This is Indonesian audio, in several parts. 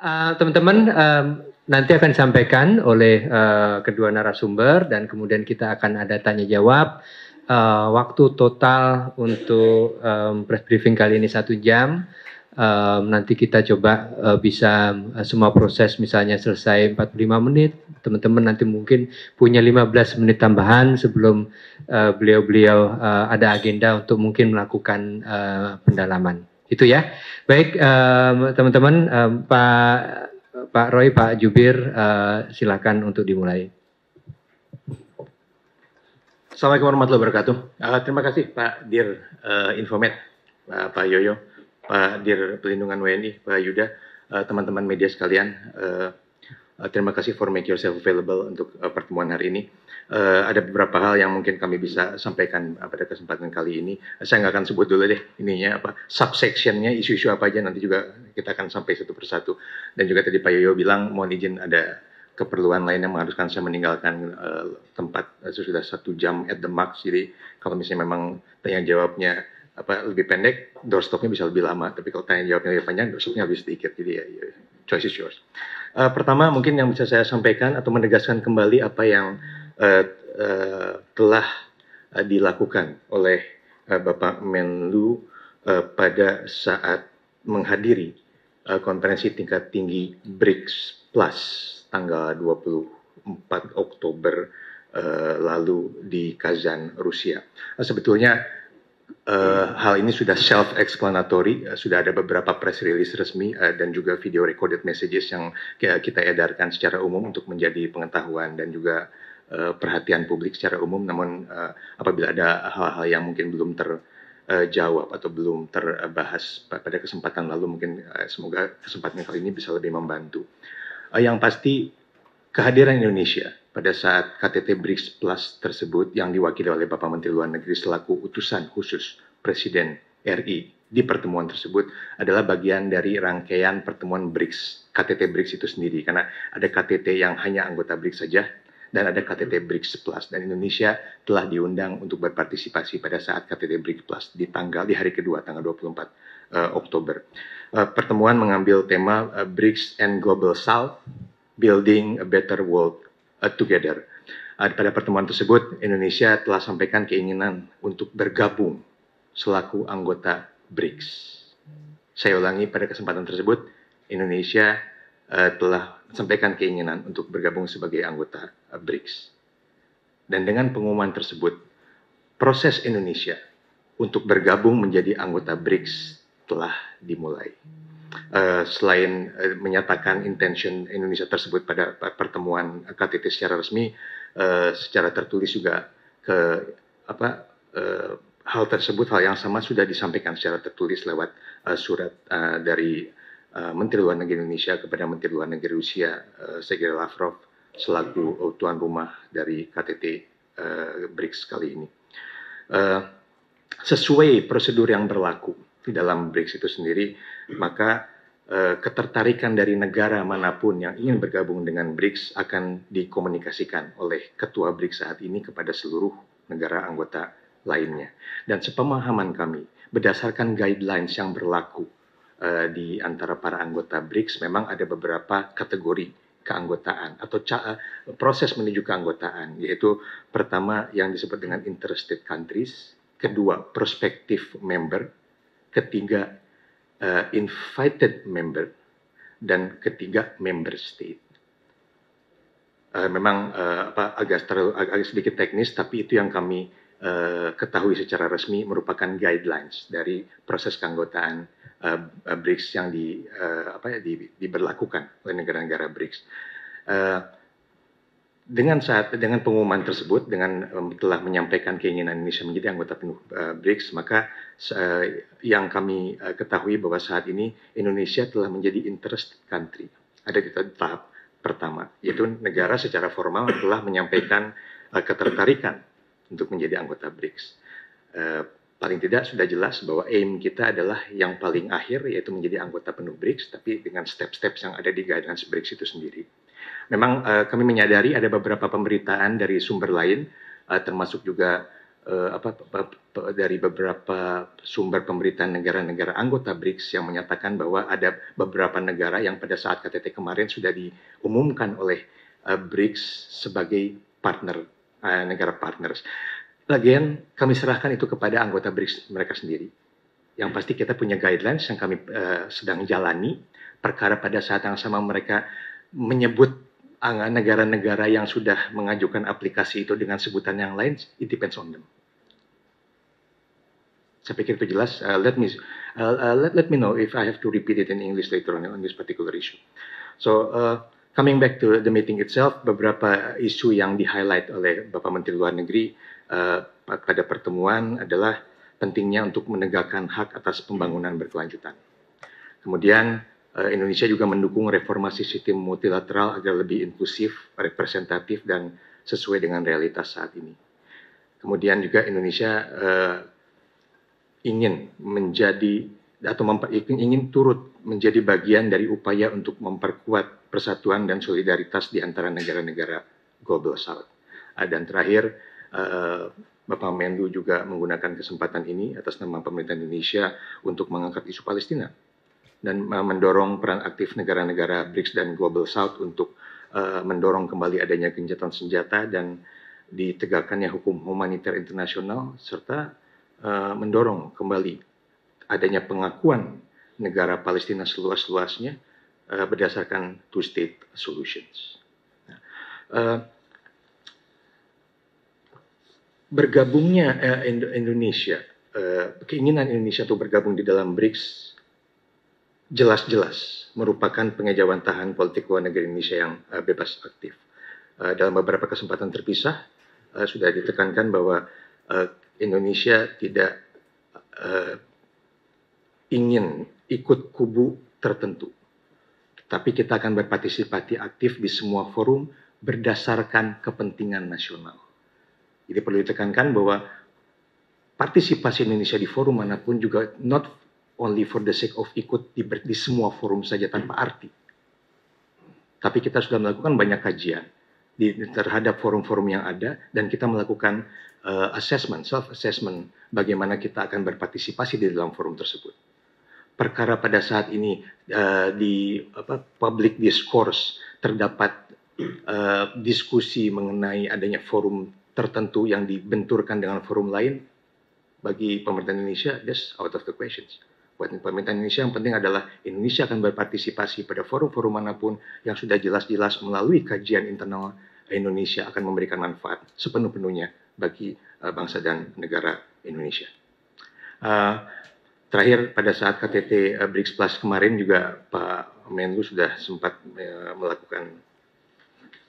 teman eh, teman-teman, um, nanti akan disampaikan oleh uh, kedua narasumber dan kemudian kita akan ada tanya jawab. Uh, eh, waktu total untuk um, press briefing kali ini satu jam. Um, nanti kita coba uh, bisa uh, semua proses misalnya selesai 45 menit. Teman-teman nanti mungkin punya 15 menit tambahan sebelum beliau-beliau uh, uh, ada agenda untuk mungkin melakukan uh, pendalaman. Itu ya. Baik teman-teman uh, uh, Pak Pak Roy, Pak Jubir, uh, silakan untuk dimulai. Assalamualaikum warahmatullahi wabarakatuh. Uh, terima kasih Pak Dir uh, Infomed, uh, Pak Yoyo, Pak Dir Pelindungan WNI, Pak Yuda, teman-teman uh, media sekalian. Uh, uh, terima kasih for make yourself available untuk uh, pertemuan hari ini uh, ada beberapa hal yang mungkin kami bisa sampaikan eh, pada kesempatan kali ini. Saya nggak akan sebut dulu deh ininya apa subsectionnya isu-isu apa aja nanti juga kita akan sampai satu persatu. Dan juga tadi Pak Yoyo bilang mohon izin ada keperluan lain yang mengharuskan saya meninggalkan uh, tempat uh, sudah satu jam at the max. Jadi kalau misalnya memang tanya jawabnya apa lebih pendek, doorstopnya bisa lebih lama. Tapi kalau tanya jawabnya lebih panjang, doorstopnya lebih sedikit. Jadi ya, ya choice is yours. Uh, pertama mungkin yang bisa saya sampaikan atau menegaskan kembali apa yang Eh, eh, telah eh, dilakukan oleh Bapak Menlu pada saat menghadiri konferensi tingkat tinggi hmm. BRICS Plus tanggal 24 Oktober lalu di Kazan, Rusia. sebetulnya hal ini sudah self-explanatory, sudah ada beberapa press release resmi dan juga video recorded messages yang kita edarkan secara umum untuk menjadi pengetahuan dan juga Eh, perhatian publik secara umum. Namun uh, apabila ada hal-hal yang mungkin belum terjawab eh, uh, atau belum terbahas pada kesempatan lalu, mungkin semoga kesempatan kali ini bisa lebih membantu. yang pasti kehadiran Indonesia pada saat KTT BRICS Plus tersebut yang diwakili oleh Bapak Menteri Luar Negeri selaku utusan khusus Presiden RI di pertemuan tersebut adalah bagian dari rangkaian pertemuan BRICS, KTT BRICS itu sendiri. Karena ada KTT yang hanya anggota BRICS saja, dan ada KTT BRICS Plus dan Indonesia telah diundang untuk berpartisipasi pada saat KTT BRICS Plus di tanggal di hari kedua tanggal 24 uh, eh, Oktober. Uh, pertemuan mengambil tema uh, eh, BRICS and Global South Building a Better World uh, Together. Uh, pada pertemuan tersebut Indonesia telah sampaikan keinginan untuk bergabung selaku anggota BRICS. Saya ulangi pada kesempatan tersebut Indonesia Eh, telah sampaikan keinginan untuk bergabung sebagai anggota BRICS. Dan dengan pengumuman tersebut, proses Indonesia untuk bergabung menjadi anggota BRICS telah dimulai. Uh, selain uh, menyatakan intention Indonesia tersebut pada pertemuan KTT secara resmi, uh, secara tertulis juga ke apa uh, hal tersebut hal yang sama sudah disampaikan secara tertulis lewat uh, surat uh, dari Eh, Menteri Luar Negeri Indonesia kepada Menteri Luar Negeri Rusia uh, Sergei Lavrov selaku iya. eh, tuan rumah dari KTT uh, BRICS kali ini. Uh, sesuai prosedur yang berlaku di dalam BRICS itu sendiri, maka ketertarikan dari negara manapun yang ingin bergabung dengan BRICS akan dikomunikasikan oleh ketua BRICS saat ini kepada seluruh negara anggota lainnya. Dan sepemahaman kami, berdasarkan guidelines yang berlaku Eh, di antara para anggota BRICS memang ada beberapa kategori keanggotaan atau eh, proses menuju keanggotaan yaitu pertama yang disebut dengan interested countries, kedua prospective member, ketiga uh, invited member dan ketiga member state. Uh, memang uh, apa, agak, terlalu, agak sedikit teknis tapi itu yang kami uh, ketahui secara resmi merupakan guidelines dari proses keanggotaan uh, BRICS yang di uh, apa ya di, diberlakukan oleh negara-negara BRICS. Uh, dengan saat dengan pengumuman tersebut dengan telah menyampaikan keinginan Indonesia menjadi anggota penuh uh, BRICS maka uh, yang kami uh, ketahui bahwa saat ini Indonesia telah menjadi interest country ada di tahap pertama yaitu negara secara formal telah menyampaikan uh, ketertarikan untuk menjadi anggota BRICS. Uh, paling tidak sudah jelas bahwa aim kita adalah yang paling akhir yaitu menjadi anggota penuh BRICS tapi dengan step-step yang ada di guidance BRICS itu sendiri. Memang uh, kami menyadari ada beberapa pemberitaan dari sumber lain uh, termasuk juga uh, apa dari beberapa sumber pemberitaan negara-negara anggota BRICS yang menyatakan bahwa ada beberapa negara yang pada saat KTT kemarin sudah diumumkan oleh uh, BRICS sebagai partner uh, negara partners. Lagian kami serahkan itu kepada anggota BRICS mereka sendiri. Yang pasti kita punya guidelines yang kami uh, sedang jalani. Perkara pada saat yang sama mereka menyebut eh, negara-negara yang sudah mengajukan aplikasi itu dengan sebutan yang lain, it depends on them. Saya pikir itu jelas. Uh, let me uh, let let me know if I have to repeat it in English later on on this particular issue. So uh, coming back to the meeting itself, beberapa isu yang di highlight oleh Bapak Menteri Luar Negeri uh, pada pertemuan adalah pentingnya untuk menegakkan hak atas pembangunan berkelanjutan. Kemudian uh, Indonesia juga mendukung reformasi sistem multilateral agar lebih inklusif, representatif, dan sesuai dengan realitas saat ini. Kemudian juga Indonesia uh, ingin menjadi atau ingin turut menjadi bagian dari upaya untuk memperkuat persatuan dan solidaritas di antara negara-negara global south. Uh, dan terakhir, Eh, Bapak Mendu juga menggunakan kesempatan ini atas nama pemerintah Indonesia untuk mengangkat isu Palestina dan mendorong peran aktif negara-negara BRICS dan Global South untuk uh, mendorong kembali adanya gencatan senjata dan ditegakkannya hukum humaniter internasional serta uh, mendorong kembali adanya pengakuan negara Palestina seluas-luasnya uh, berdasarkan two state solutions. Nah, uh, bergabungnya eh, Indonesia, eh, keinginan Indonesia untuk bergabung di dalam BRICS jelas-jelas merupakan pengejawantahan politik luar negeri Indonesia yang eh, bebas aktif. Eh, dalam beberapa kesempatan terpisah eh, sudah ditekankan bahwa eh, Indonesia tidak eh, ingin ikut kubu tertentu tapi kita akan berpartisipasi aktif di semua forum berdasarkan kepentingan nasional. Jadi perlu ditekankan bahwa partisipasi Indonesia di forum manapun juga not only for the sake of ikut di, di semua forum saja tanpa arti. Tapi kita sudah melakukan banyak kajian di, terhadap forum-forum yang ada dan kita melakukan uh, assessment, self assessment bagaimana kita akan berpartisipasi di dalam forum tersebut. Perkara pada saat ini uh, di apa, public discourse terdapat uh, diskusi mengenai adanya forum tertentu yang dibenturkan dengan forum lain bagi pemerintah Indonesia that's out of the questions. Buat pemerintah Indonesia yang penting adalah Indonesia akan berpartisipasi pada forum-forum manapun yang sudah jelas-jelas melalui kajian internal Indonesia akan memberikan manfaat sepenuh-penuhnya bagi uh, bangsa dan negara Indonesia. Uh, terakhir pada saat KTT uh, eh, BRICS Plus kemarin juga Pak Menlu sudah sempat uh, melakukan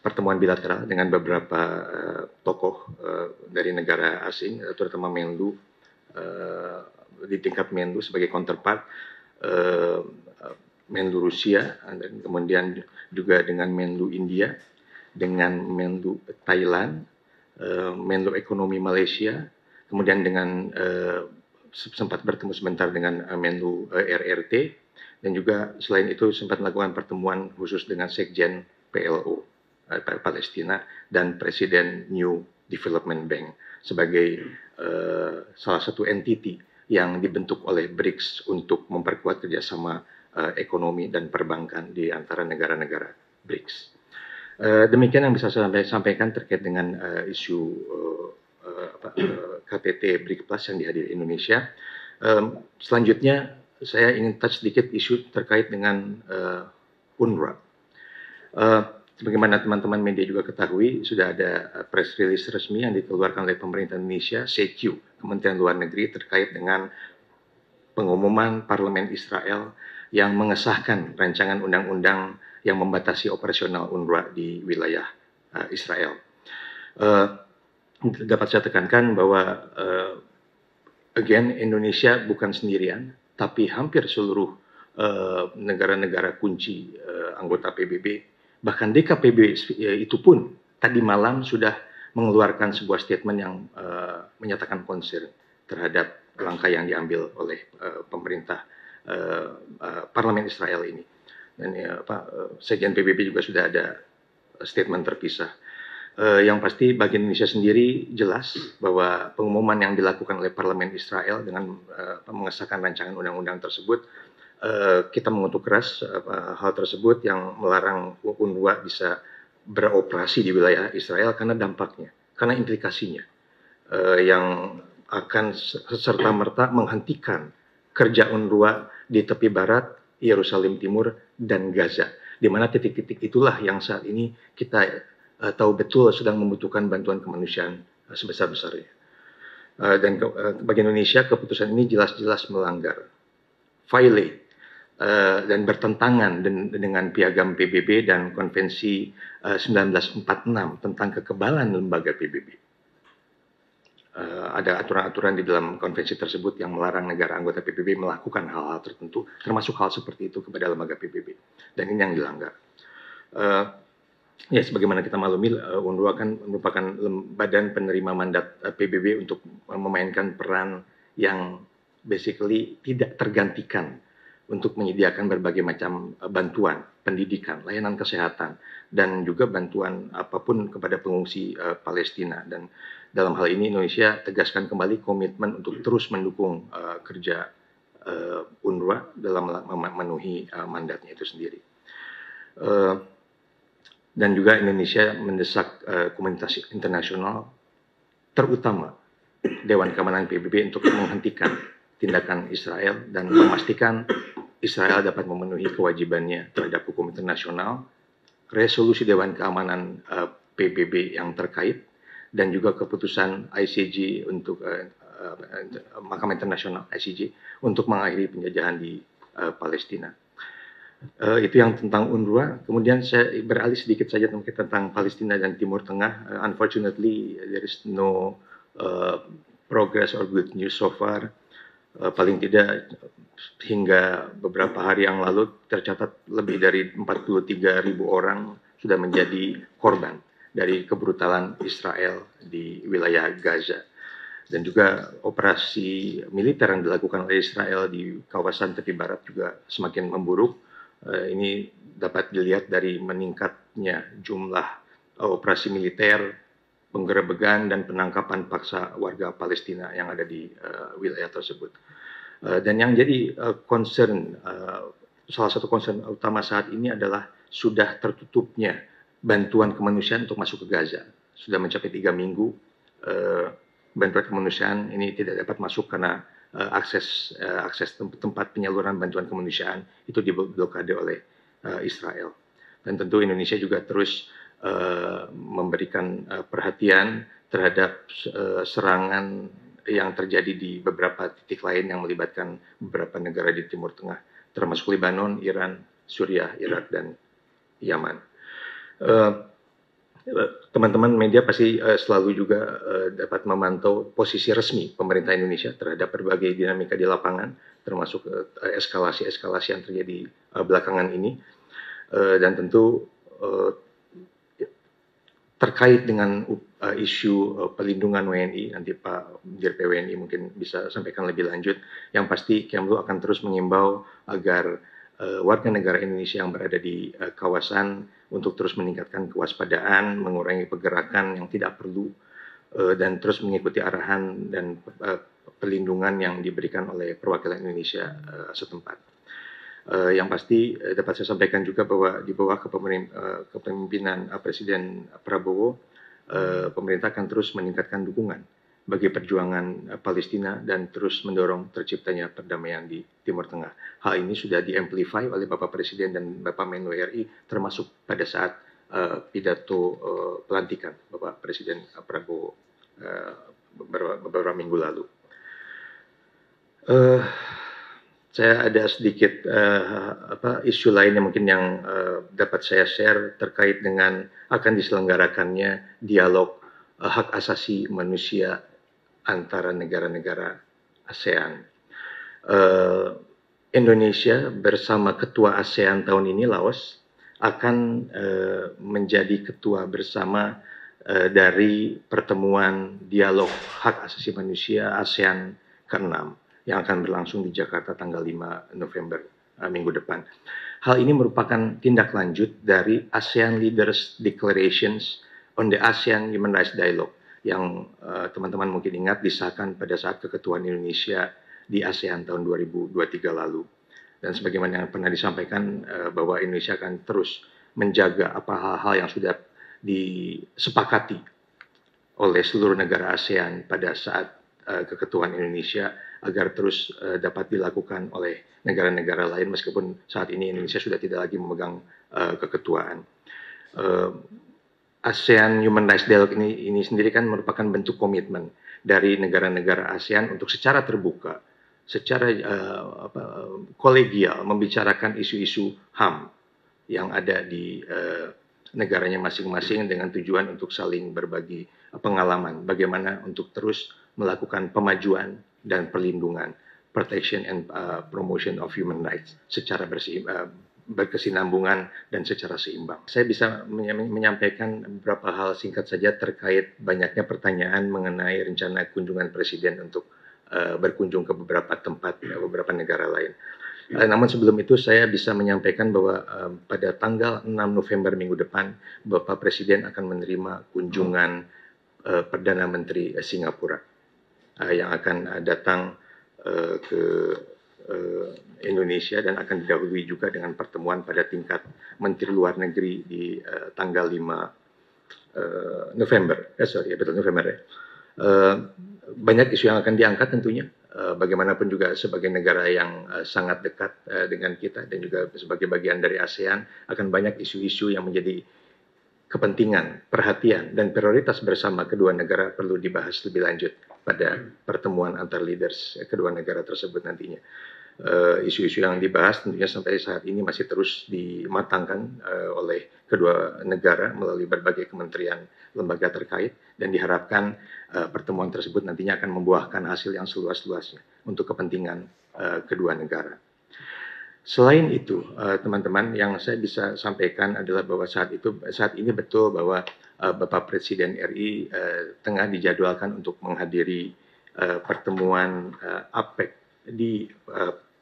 pertemuan bilateral dengan beberapa uh, tokoh uh, dari negara asing, eh, terutama Menlu uh, di tingkat Menlu sebagai counterpart uh, Menlu Rusia, dan kemudian juga dengan Menlu India, dengan Menlu Thailand, uh, Menlu Ekonomi Malaysia, kemudian dengan uh, sempat bertemu sebentar dengan uh, Menlu uh, RRT, dan juga selain itu sempat melakukan pertemuan khusus dengan Sekjen PLO Eh, Palestina dan Presiden New Development Bank sebagai uh, salah satu entiti yang dibentuk oleh BRICS untuk memperkuat kerjasama uh, ekonomi dan perbankan di antara negara-negara BRICS. Uh, demikian yang bisa saya sampaikan terkait dengan uh, isu uh, uh, KTT BRICS Plus yang dihadiri Indonesia. Um, selanjutnya saya ingin touch sedikit isu terkait dengan uh, UNRWA. Uh, sebagaimana teman-teman media juga ketahui, sudah ada eh, press release resmi yang dikeluarkan oleh pemerintah Indonesia, CQ, Kementerian Luar Negeri terkait dengan pengumuman Parlemen Israel yang mengesahkan rancangan undang-undang yang membatasi operasional UNRWA di wilayah eh, Israel. Uh, dapat saya tekankan bahwa uh, again Indonesia bukan sendirian, tapi hampir seluruh negara-negara uh, kunci uh, anggota PBB bahkan DKPB ya, itu pun tadi malam sudah mengeluarkan sebuah statement yang uh, menyatakan concern terhadap langkah yang diambil oleh uh, pemerintah uh, uh, parlemen Israel ini. Dan ya, apa, uh, sekjen PBB juga sudah ada statement terpisah. Uh, yang pasti bagi Indonesia sendiri jelas bahwa pengumuman yang dilakukan oleh parlemen Israel dengan uh, mengesahkan rancangan undang-undang tersebut Eh, kita mengutuk keras hal tersebut yang melarang UNRWA bisa beroperasi di wilayah Israel karena dampaknya, karena implikasinya eh, yang akan serta merta menghentikan kerja UNRWA di tepi barat, Yerusalem Timur, dan Gaza. Di mana titik-titik itulah yang saat ini kita eh, tahu betul sedang membutuhkan bantuan kemanusiaan sebesar-besarnya. dan bagi Indonesia keputusan ini jelas-jelas melanggar, violate Eh, dan bertentangan dengan piagam PBB dan konvensi 1946 eh, tentang kekebalan lembaga PBB. Eh, ada aturan-aturan di dalam konvensi tersebut yang melarang negara anggota PBB melakukan hal-hal tertentu, termasuk hal seperti itu kepada lembaga PBB. Dan ini yang dilanggar. ya, sebagaimana kita maklumi, UNRWA kan merupakan badan penerima mandat PBB untuk memainkan peran yang basically tidak tergantikan untuk menyediakan berbagai macam eh, bantuan, pendidikan, layanan kesehatan, dan juga bantuan apapun kepada pengungsi uh, Palestina. Dan dalam hal ini Indonesia tegaskan kembali komitmen untuk terus mendukung uh, kerja uh, UNRWA dalam memenuhi uh, mandatnya itu sendiri. Uh, dan juga Indonesia mendesak uh, komunitas internasional, terutama Dewan Keamanan PBB untuk menghentikan tindakan Israel dan memastikan Israel dapat memenuhi kewajibannya terhadap hukum internasional, resolusi Dewan Keamanan uh, eh, PBB yang terkait, dan juga keputusan ICJ untuk uh, uh, Mahkamah Internasional ICJ untuk mengakhiri penjajahan di uh, Palestina. Uh, itu yang tentang UNRWA. Kemudian saya beralih sedikit saja tentang Palestina dan Timur Tengah. Uh, unfortunately, there is no uh, progress or good news so far. Eh, paling tidak hingga beberapa hari yang lalu tercatat lebih dari 43 ribu orang sudah menjadi korban dari kebrutalan Israel di wilayah Gaza dan juga operasi militer yang dilakukan oleh Israel di kawasan tepi barat juga semakin memburuk. Eh, ini dapat dilihat dari meningkatnya jumlah eh, operasi militer penggerebegan dan penangkapan paksa warga Palestina yang ada di uh, wilayah tersebut. Uh, dan yang jadi uh, concern, uh, salah satu concern utama saat ini adalah sudah tertutupnya bantuan kemanusiaan untuk masuk ke Gaza. Sudah mencapai tiga minggu, uh, bantuan kemanusiaan ini tidak dapat masuk karena uh, akses uh, akses tempat, tempat penyaluran bantuan kemanusiaan itu diblokade oleh uh, Israel. Dan tentu Indonesia juga terus Eh, memberikan eh, perhatian terhadap eh, serangan yang terjadi di beberapa titik lain yang melibatkan beberapa negara di Timur Tengah, termasuk Lebanon, Iran, Suriah, Irak, dan Yaman. Teman-teman media pasti selalu juga dapat memantau posisi resmi pemerintah Indonesia terhadap berbagai dinamika di lapangan, termasuk eskalasi-eskalasi yang terjadi belakangan ini, dan tentu terkait dengan uh, isu uh, pelindungan WNI nanti Pak Menteri PWNI mungkin bisa sampaikan lebih lanjut. Yang pasti Kemlu akan terus mengimbau agar uh, warga negara Indonesia yang berada di uh, kawasan untuk terus meningkatkan kewaspadaan, mengurangi pergerakan yang tidak perlu uh, dan terus mengikuti arahan dan uh, perlindungan yang diberikan oleh perwakilan Indonesia uh, setempat uh, yang pasti uh, dapat saya sampaikan juga bahwa di bawah eh, kepemimpinan uh, Presiden Prabowo, uh, pemerintah akan terus meningkatkan dukungan bagi perjuangan uh, Palestina dan terus mendorong terciptanya perdamaian di Timur Tengah. Hal ini sudah diamplify oleh Bapak Presiden dan Bapak Menlu RI termasuk pada saat uh, pidato uh, pelantikan Bapak Presiden Prabowo uh, beberapa, beberapa minggu lalu. Uh, saya ada sedikit uh, apa isu lain yang mungkin yang uh, dapat saya share terkait dengan akan diselenggarakannya dialog uh, hak asasi manusia antara negara-negara ASEAN. Uh, Indonesia bersama ketua ASEAN tahun ini Laos akan uh, menjadi ketua bersama uh, dari pertemuan dialog hak asasi manusia ASEAN ke-6 yang akan berlangsung di Jakarta tanggal 5 November eh, minggu depan. Hal ini merupakan tindak lanjut dari ASEAN Leaders Declarations on the ASEAN Human Rights Dialogue yang eh, teman-teman uh, mungkin ingat disahkan pada saat keketuaan Indonesia di ASEAN tahun 2023 lalu. Dan sebagaimana yang pernah disampaikan uh, bahwa Indonesia akan terus menjaga apa hal-hal yang sudah disepakati oleh seluruh negara ASEAN pada saat uh, keketuaan Indonesia agar terus uh, dapat dilakukan oleh negara-negara lain meskipun saat ini Indonesia sudah tidak lagi memegang uh, keketuaan. Uh, ASEAN Human Rights Dialogue ini ini sendiri kan merupakan bentuk komitmen dari negara-negara ASEAN untuk secara terbuka, secara uh, apa, kolegial membicarakan isu-isu HAM yang ada di uh, negaranya masing-masing dengan tujuan untuk saling berbagi pengalaman bagaimana untuk terus melakukan pemajuan dan perlindungan protection and uh, promotion of human rights secara bersih, uh, berkesinambungan dan secara seimbang. Saya bisa menyampaikan beberapa hal singkat saja terkait banyaknya pertanyaan mengenai rencana kunjungan presiden untuk uh, berkunjung ke beberapa tempat beberapa negara lain. Uh, namun sebelum itu saya bisa menyampaikan bahwa uh, pada tanggal 6 November minggu depan Bapak Presiden akan menerima kunjungan uh, Perdana Menteri Singapura uh, yang akan eh, datang uh, ke uh, Indonesia dan akan didahului juga dengan pertemuan pada tingkat Menteri Luar Negeri di uh, tanggal 5 uh, November. Eh, sorry, ya, betul November ya. Uh, banyak isu yang akan diangkat tentunya. bagaimanapun juga sebagai negara yang sangat dekat dengan kita dan juga sebagai bagian dari ASEAN akan banyak isu-isu yang menjadi kepentingan, perhatian, dan prioritas bersama kedua negara perlu dibahas lebih lanjut pada hmm. pertemuan antar leaders kedua negara tersebut nantinya. Eh, isu-isu uh, yang dibahas tentunya sampai saat ini masih terus dimatangkan uh, oleh kedua negara melalui berbagai kementerian lembaga terkait dan diharapkan uh, pertemuan tersebut nantinya akan membuahkan hasil yang seluas-luasnya untuk kepentingan uh, kedua negara. Selain itu, eh, teman-teman, yang saya bisa sampaikan adalah bahwa saat itu saat ini betul bahwa eh, Bapak Presiden RI eh, tengah dijadwalkan untuk menghadiri pertemuan APEC di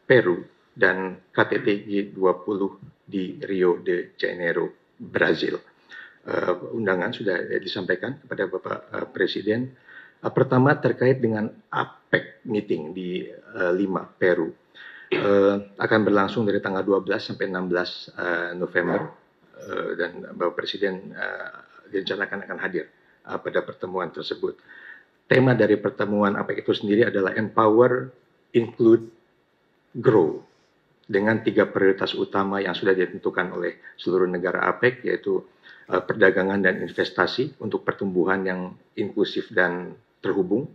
Peru dan KTT G20 di Rio de Janeiro, Brazil. Undangan sudah disampaikan kepada Bapak Presiden. Pertama terkait dengan APEC meeting di Lima, Peru uh, akan berlangsung dari tanggal 12 sampai 16 uh, eh, November uh, dan Bapak Presiden uh, direncanakan akan hadir uh, pada pertemuan tersebut. Tema dari pertemuan APEC itu sendiri adalah Empower, Include, Grow dengan tiga prioritas utama yang sudah ditentukan oleh seluruh negara APEC yaitu perdagangan dan investasi untuk pertumbuhan yang inklusif dan terhubung,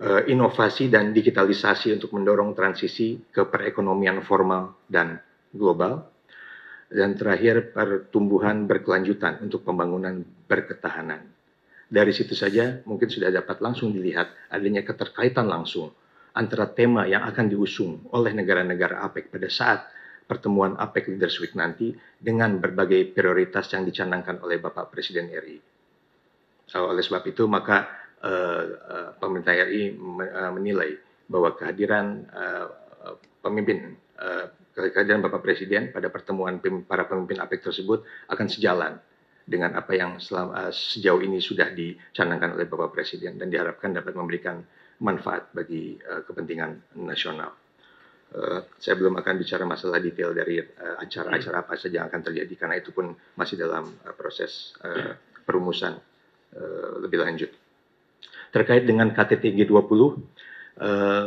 Eh, inovasi dan digitalisasi untuk mendorong transisi ke perekonomian formal dan global. Dan terakhir, pertumbuhan berkelanjutan untuk pembangunan berketahanan. Dari situ saja mungkin sudah dapat langsung dilihat adanya keterkaitan langsung antara tema yang akan diusung oleh negara-negara APEC pada saat pertemuan APEC Leaders Week nanti dengan berbagai prioritas yang dicanangkan oleh Bapak Presiden RI. oleh sebab itu, maka uh, pemerintah RI eh, menilai bahwa kehadiran pemimpin kehadiran Bapak Presiden pada pertemuan para pemimpin APEC tersebut akan sejalan dengan apa yang selama, sejauh ini sudah dicanangkan oleh Bapak Presiden dan diharapkan dapat memberikan manfaat bagi kepentingan nasional. Uh, saya belum akan bicara masalah detail dari acara-acara uh, apa saja yang akan terjadi karena itu pun masih dalam uh, proses uh, perumusan uh, lebih lanjut terkait dengan KTT G20 uh, eh,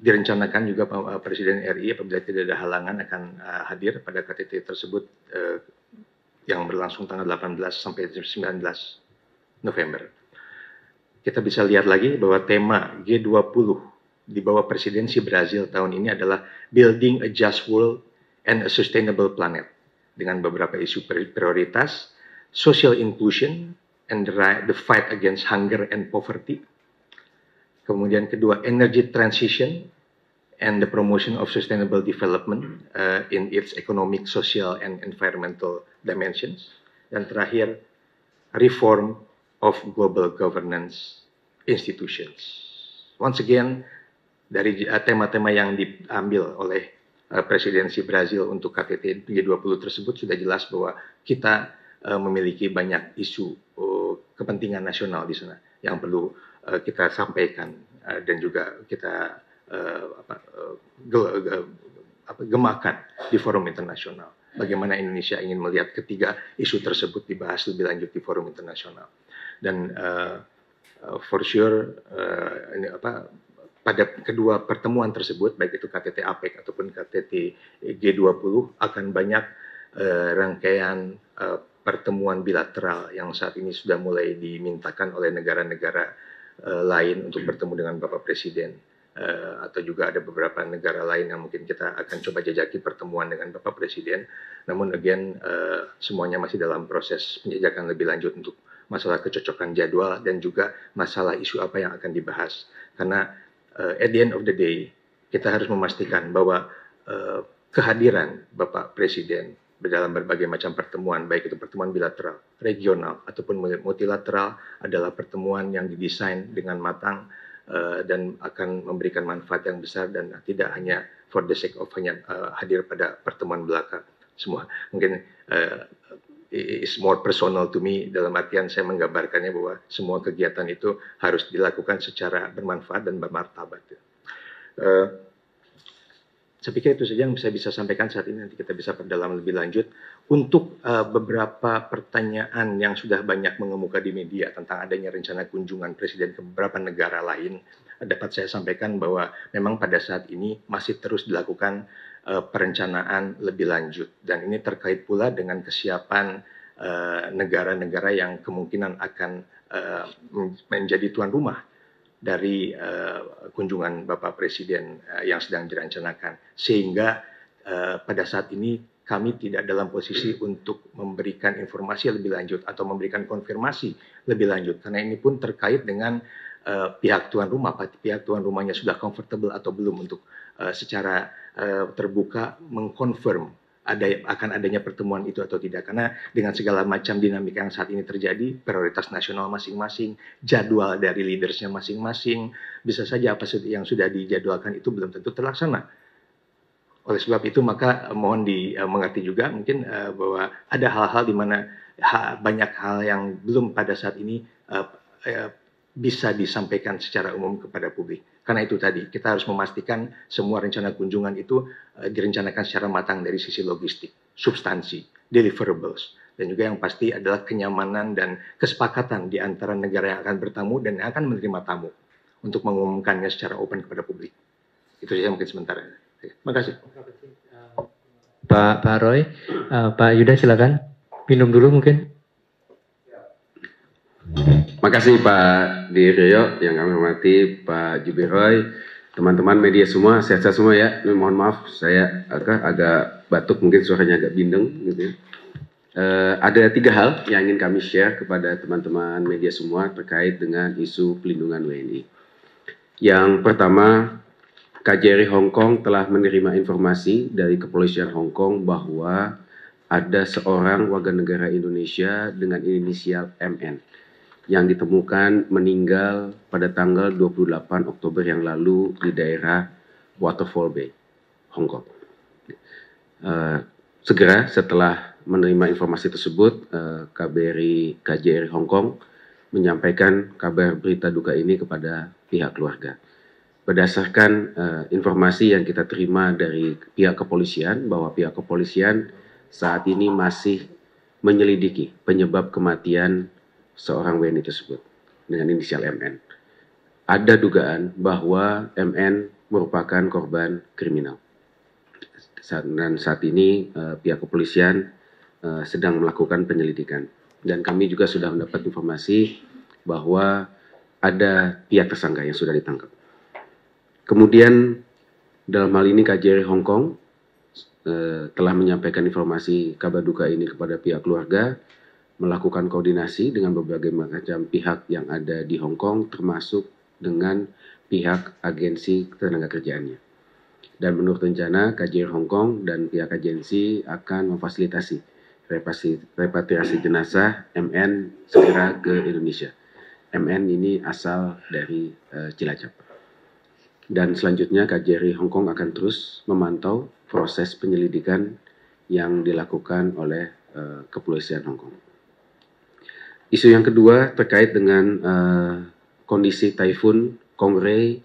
direncanakan juga Pak eh, Presiden RI apabila tidak ada halangan akan uh, hadir pada KTT tersebut uh, yang berlangsung tanggal 18 sampai 19 November. Kita bisa lihat lagi bahwa tema G20 di bawah presidensi Brazil tahun ini adalah Building a Just World and a Sustainable Planet dengan beberapa isu prioritas, social inclusion, and the, right, the fight against hunger and poverty. Kemudian kedua, energy transition and the promotion of sustainable development uh, in its economic, social, and environmental dimensions. Dan terakhir, reform of global governance institutions. Once again, dari uh, tema-tema yang diambil oleh uh, presidensi Brazil untuk KTT G20 tersebut sudah jelas bahwa kita uh, memiliki banyak isu kepentingan nasional di sana yang perlu uh, kita sampaikan uh, dan juga kita uh, apa, uh, gel, uh, apa, gemakan di forum internasional. Bagaimana Indonesia ingin melihat ketiga isu tersebut dibahas lebih lanjut di forum internasional. Dan uh, for sure uh, ini apa pada kedua pertemuan tersebut, baik itu KTT APEC ataupun KTT G20, akan banyak uh, rangkaian uh, pertemuan bilateral yang saat ini sudah mulai dimintakan oleh negara-negara uh, lain untuk bertemu dengan Bapak Presiden uh, atau juga ada beberapa negara lain yang mungkin kita akan coba jajaki pertemuan dengan Bapak Presiden. Namun again uh, semuanya masih dalam proses penjajakan lebih lanjut untuk masalah kecocokan jadwal dan juga masalah isu apa yang akan dibahas. Karena uh, at the end of the day kita harus memastikan bahwa uh, kehadiran Bapak Presiden dalam berbagai macam pertemuan, baik itu pertemuan bilateral, regional, ataupun multilateral adalah pertemuan yang didesain dengan matang uh, dan akan memberikan manfaat yang besar dan tidak hanya for the sake of hanya uh, hadir pada pertemuan belaka semua. Mungkin uh, is more personal to me dalam artian saya menggambarkannya bahwa semua kegiatan itu harus dilakukan secara bermanfaat dan bermartabat. Uh, saya pikir itu saja yang bisa bisa sampaikan saat ini nanti kita bisa perdalam lebih lanjut untuk uh, beberapa pertanyaan yang sudah banyak mengemuka di media tentang adanya rencana kunjungan presiden ke beberapa negara lain dapat saya sampaikan bahwa memang pada saat ini masih terus dilakukan uh, perencanaan lebih lanjut dan ini terkait pula dengan kesiapan eh, negara-negara uh, yang kemungkinan akan uh, menjadi tuan rumah dari uh, kunjungan Bapak Presiden uh, yang sedang direncanakan sehingga uh, pada saat ini kami tidak dalam posisi untuk memberikan informasi lebih lanjut atau memberikan konfirmasi lebih lanjut karena ini pun terkait dengan uh, pihak tuan rumah pihak tuan rumahnya sudah comfortable atau belum untuk uh, secara uh, terbuka mengkonfirm ada akan adanya pertemuan itu atau tidak karena dengan segala macam dinamika yang saat ini terjadi prioritas nasional masing-masing jadwal dari leadersnya masing-masing bisa saja apa yang sudah dijadwalkan itu belum tentu terlaksana oleh sebab itu maka eh, mohon di eh, mengerti juga mungkin eh, bahwa ada hal-hal di mana banyak hal yang belum pada saat ini bisa disampaikan secara umum kepada publik karena itu tadi, kita harus memastikan semua rencana kunjungan itu uh, direncanakan secara matang dari sisi logistik, substansi, deliverables, dan juga yang pasti adalah kenyamanan dan kesepakatan di antara negara yang akan bertamu dan yang akan menerima tamu untuk mengumumkannya secara open kepada publik. Itu saja mungkin sementara. Terima kasih. Pak, Pak Roy, uh, Pak Yuda silakan minum dulu mungkin. Makasih Pak Dirio yang kami hormati, Pak Jubiroy, teman-teman media semua, sehat-sehat semua ya. Mohon maaf saya agak, agak batuk, mungkin suaranya agak bindeng gitu ya. Uh, ada tiga hal yang ingin kami share kepada teman-teman media semua terkait dengan isu pelindungan WNI. Yang pertama, KJRI Hong Kong telah menerima informasi dari kepolisian Hong Kong bahwa ada seorang warga negara Indonesia dengan inisial MN yang ditemukan meninggal pada tanggal 28 Oktober yang lalu di daerah Waterfall Bay, Hong Kong. Eh, segera setelah menerima informasi tersebut, eh, KBRI KJRI Hong Kong menyampaikan kabar berita duka ini kepada pihak keluarga. Berdasarkan uh, informasi yang kita terima dari pihak kepolisian bahwa pihak kepolisian saat ini masih menyelidiki penyebab kematian seorang WNI tersebut dengan inisial MN. Ada dugaan bahwa MN merupakan korban kriminal. Dan saat ini eh, pihak kepolisian eh, sedang melakukan penyelidikan. Dan kami juga sudah mendapat informasi bahwa ada pihak tersangka yang sudah ditangkap. Kemudian dalam hal ini KJRI Hong Kong eh, telah menyampaikan informasi kabar duka ini kepada pihak keluarga melakukan koordinasi dengan berbagai macam pihak yang ada di Hong Kong termasuk dengan pihak agensi tenaga kerjaannya. Dan menurut rencana KJR Hong Kong dan pihak agensi akan memfasilitasi repatriasi jenazah MN segera ke Indonesia. MN ini asal dari uh, Cilacap. Dan selanjutnya KJRI Hong Kong akan terus memantau proses penyelidikan yang dilakukan oleh uh, kepolisian Hong Kong. Isu yang kedua terkait dengan uh, kondisi Typhoon Kongre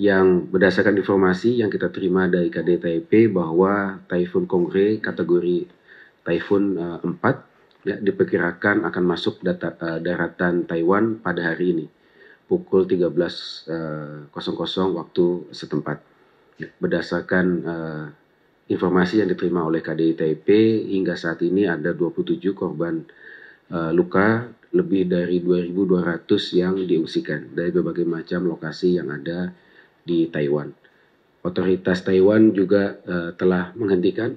yang berdasarkan informasi yang kita terima dari KD Taipei bahwa Typhoon Kongre kategori Typhoon uh, eh, 4 ya, diperkirakan akan masuk data, uh, daratan Taiwan pada hari ini pukul 13.00 uh, waktu setempat. Ya, berdasarkan uh, informasi yang diterima oleh KD Taipei hingga saat ini ada 27 korban Eh, luka lebih dari 2.200 yang diungsikan dari berbagai macam lokasi yang ada di Taiwan. Otoritas Taiwan juga uh, telah menghentikan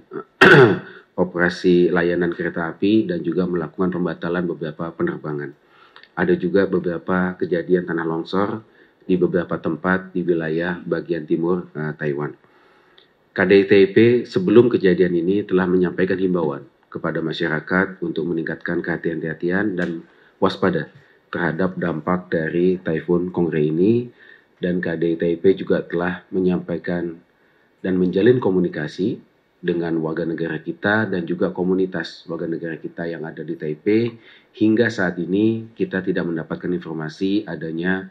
operasi layanan kereta api dan juga melakukan pembatalan beberapa penerbangan. Ada juga beberapa kejadian tanah longsor di beberapa tempat di wilayah bagian timur uh, Taiwan. KDTP sebelum kejadian ini telah menyampaikan himbauan kepada masyarakat untuk meningkatkan kehati-hatian dan waspada terhadap dampak dari Taifun Kongre ini dan KDI Taipei juga telah menyampaikan dan menjalin komunikasi dengan warga negara kita dan juga komunitas warga negara kita yang ada di Taipei. Hingga saat ini kita tidak mendapatkan informasi adanya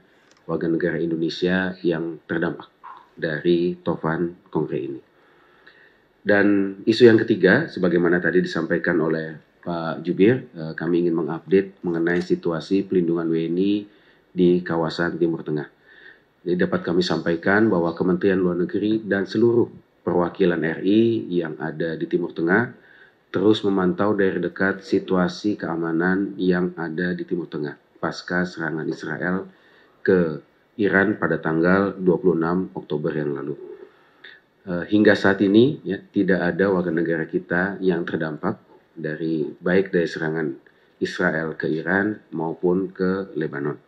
warga negara Indonesia yang terdampak dari Tovan Kongre ini. Dan isu yang ketiga, sebagaimana tadi disampaikan oleh Pak Jubir, eh, kami ingin mengupdate mengenai situasi pelindungan WNI di kawasan Timur Tengah. Jadi dapat kami sampaikan bahwa Kementerian Luar Negeri dan seluruh perwakilan RI yang ada di Timur Tengah terus memantau dari dekat situasi keamanan yang ada di Timur Tengah pasca serangan Israel ke Iran pada tanggal 26 Oktober yang lalu. Eh, hingga saat ini ya, tidak ada warga negara kita yang terdampak dari baik dari serangan Israel ke Iran maupun ke Lebanon.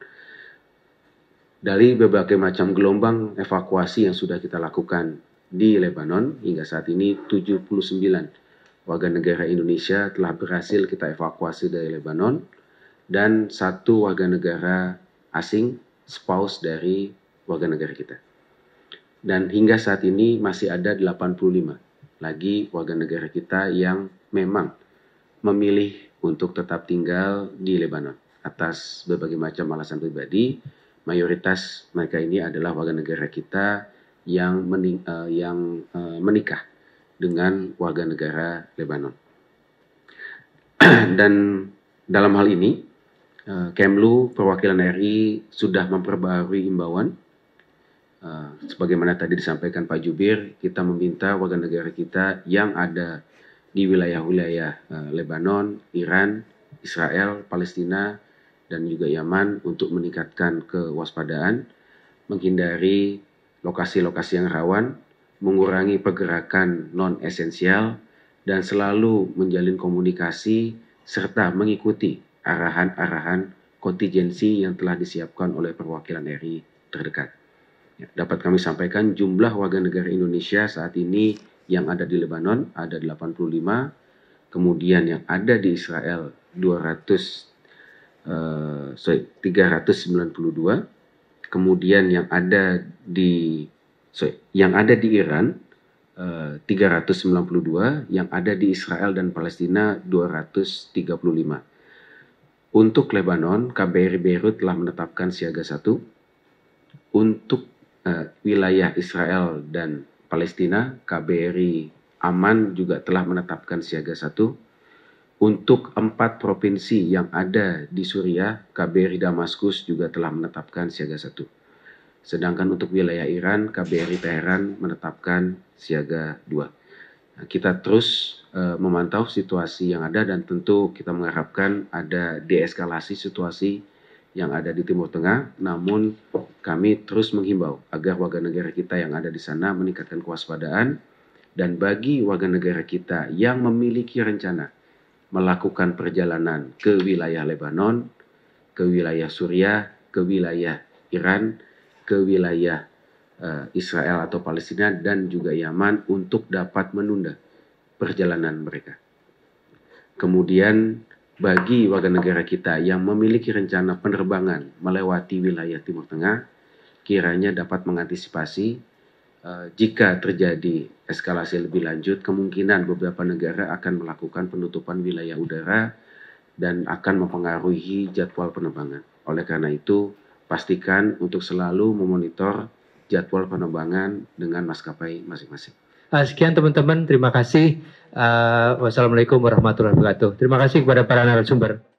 Dari berbagai macam gelombang evakuasi yang sudah kita lakukan di Lebanon hingga saat ini 79 warga negara Indonesia telah berhasil kita evakuasi dari Lebanon dan satu warga negara asing spouse dari warga negara kita dan hingga saat ini masih ada 85 lagi warga negara kita yang memang memilih untuk tetap tinggal di Lebanon atas berbagai macam alasan pribadi. Mayoritas mereka ini adalah warga negara kita yang mening, uh, yang uh, menikah dengan warga negara Lebanon. Dan dalam hal ini, uh, Kemlu perwakilan RI sudah memperbarui imbauan Ah, sebagaimana tadi disampaikan Pak Jubir, kita meminta warga negara kita yang ada di wilayah-wilayah eh, Lebanon, Iran, Israel, Palestina, dan juga Yaman untuk meningkatkan kewaspadaan, menghindari lokasi-lokasi yang rawan, mengurangi pergerakan non-esensial, dan selalu menjalin komunikasi serta mengikuti arahan-arahan kontingensi yang telah disiapkan oleh perwakilan RI terdekat. Ya, dapat kami sampaikan jumlah warga negara Indonesia saat ini yang ada di Lebanon ada 85, kemudian yang ada di Israel 200 uh, eh, sorry 392, kemudian yang ada di sorry, yang ada di Iran eh, uh, 392, yang ada di Israel dan Palestina 235. Untuk Lebanon, KBRI Beirut telah menetapkan siaga satu Untuk eh, wilayah Israel dan Palestina, KBRI Aman juga telah menetapkan siaga satu untuk empat provinsi yang ada di Suriah, KBRI Damaskus juga telah menetapkan siaga satu. Sedangkan untuk wilayah Iran, KBRI Teheran menetapkan siaga dua. Nah, kita terus uh, memantau situasi yang ada dan tentu kita mengharapkan ada deeskalasi situasi yang ada di Timur Tengah, namun kami terus menghimbau agar warga negara kita yang ada di sana meningkatkan kewaspadaan dan bagi warga negara kita yang memiliki rencana melakukan perjalanan ke wilayah Lebanon, ke wilayah Suriah, ke wilayah Iran, ke wilayah eh, Israel atau Palestina dan juga Yaman untuk dapat menunda perjalanan mereka. Kemudian bagi warga negara kita yang memiliki rencana penerbangan melewati wilayah Timur Tengah kiranya dapat mengantisipasi eh, jika terjadi eskalasi lebih lanjut kemungkinan beberapa negara akan melakukan penutupan wilayah udara dan akan mempengaruhi jadwal penerbangan. Oleh karena itu, pastikan untuk selalu memonitor jadwal penerbangan dengan maskapai masing-masing. Uh, sekian teman-teman, terima kasih. Uh, wassalamualaikum warahmatullahi wabarakatuh. Terima kasih kepada para narasumber.